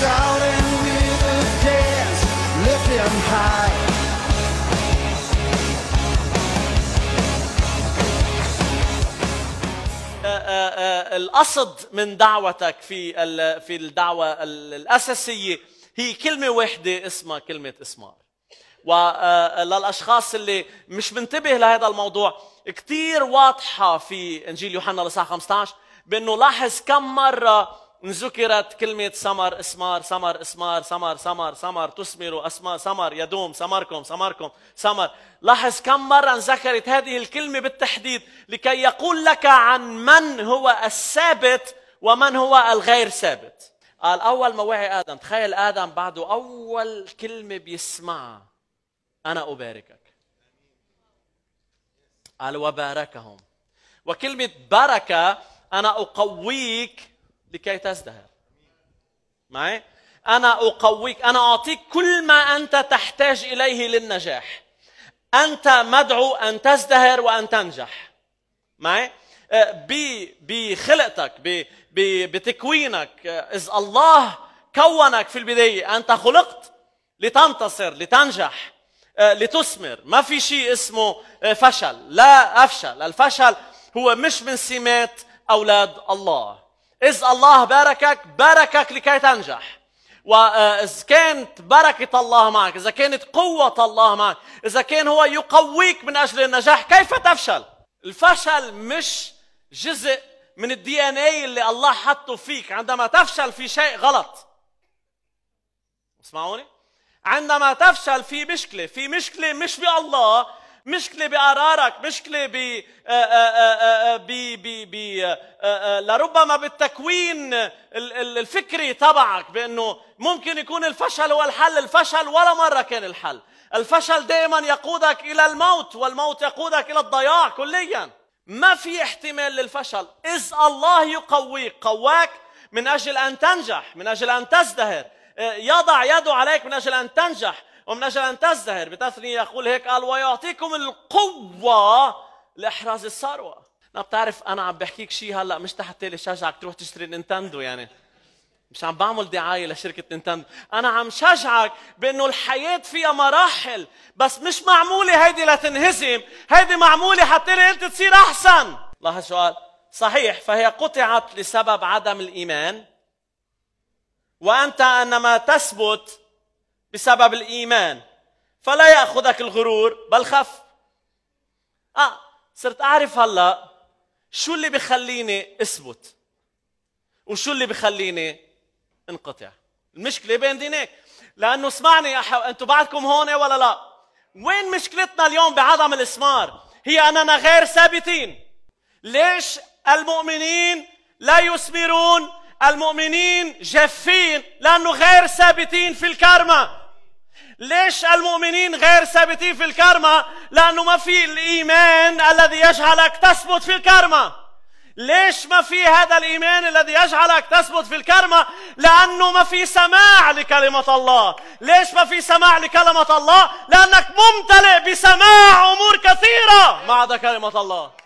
shouting lift him high. آه، آه، آه، القصد من دعوتك في في الدعوه الاساسيه هي كلمه واحده اسمها كلمه اسمار وللاشخاص اللي مش منتبه لهذا الموضوع كثير واضحه في انجيل يوحنا الاصحاح 15 بانه لاحظ كم مره ذكرت كلمة سمر اسمار سمر اسمار سمر سمر سمر تسمر اسماء سمر يدوم سمركم سمركم سمر لاحظ كم مرة ذكرت هذه الكلمة بالتحديد لكي يقول لك عن من هو الثابت ومن هو الغير ثابت قال أول ما وعي آدم تخيل آدم بعده أول كلمة بيسمعها أنا أباركك قال وباركهم وكلمة بركة أنا أقويك لكي تزدهر معي أنا أقويك أنا أعطيك كل ما أنت تحتاج إليه للنجاح أنت مدعو أن تزدهر وأن تنجح معي أه، بخلقتك بتكوينك أه، إذ الله كونك في البداية أنت خلقت لتنتصر لتنجح أه، لتثمر ما في شيء اسمه فشل لا أفشل الفشل هو مش من سمات أولاد الله إذ الله باركك باركك لكي تنجح وإذا آه، كانت بركة الله معك إذا كانت قوة الله معك إذا كان هو يقويك من أجل النجاح كيف تفشل الفشل مش جزء من الدي ان اي اللي الله حطه فيك عندما تفشل في شيء غلط اسمعوني عندما تفشل في مشكلة في مشكلة مش بالله مشكله بقرارك مشكله ب آه، آه، آه، ب ب ب لربما بالتكوين الفكري تبعك بانه ممكن يكون الفشل هو الحل الفشل ولا مره كان الحل الفشل دائما يقودك الى الموت والموت يقودك الى الضياع كليا ما في احتمال للفشل اذ الله يقويك قواك من اجل ان تنجح من اجل ان تزدهر يضع يده عليك من اجل ان تنجح ومن أجل أن تزدهر بتثني يقول هيك قال ويعطيكم القوة لإحراز الثروة أنا بتعرف أنا عم بحكيك شيء هلأ مش تحت تالي شجعك تروح تشتري نينتندو يعني مش عم بعمل دعايه لشركه نينتندو انا عم شجعك بانه الحياه فيها مراحل بس مش معموله هيدي لتنهزم هيدي معموله حتى انت تصير احسن لاحظ سؤال صحيح فهي قطعت لسبب عدم الايمان وانت انما تثبت بسبب الإيمان فلا يأخذك الغرور بل خف آه صرت أعرف هلأ شو اللي بخليني أثبت وشو اللي بخليني انقطع المشكلة بين دينك لأنه اسمعني أح... أنتم بعدكم هون إيه ولا لا وين مشكلتنا اليوم بعدم الإسمار هي أننا غير ثابتين ليش المؤمنين لا يثمرون المؤمنين جافين لأنه غير ثابتين في الكارما ليش المؤمنين غير ثابتين في الكارما؟ لأنه ما في الإيمان الذي يجعلك تثبت في الكارما. ليش ما في هذا الإيمان الذي يجعلك تثبت في الكرمة لأنه ما في سماع لكلمة الله ليش ما في سماع لكلمة الله لأنك ممتلئ بسماع أمور كثيرة ما عدا كلمة الله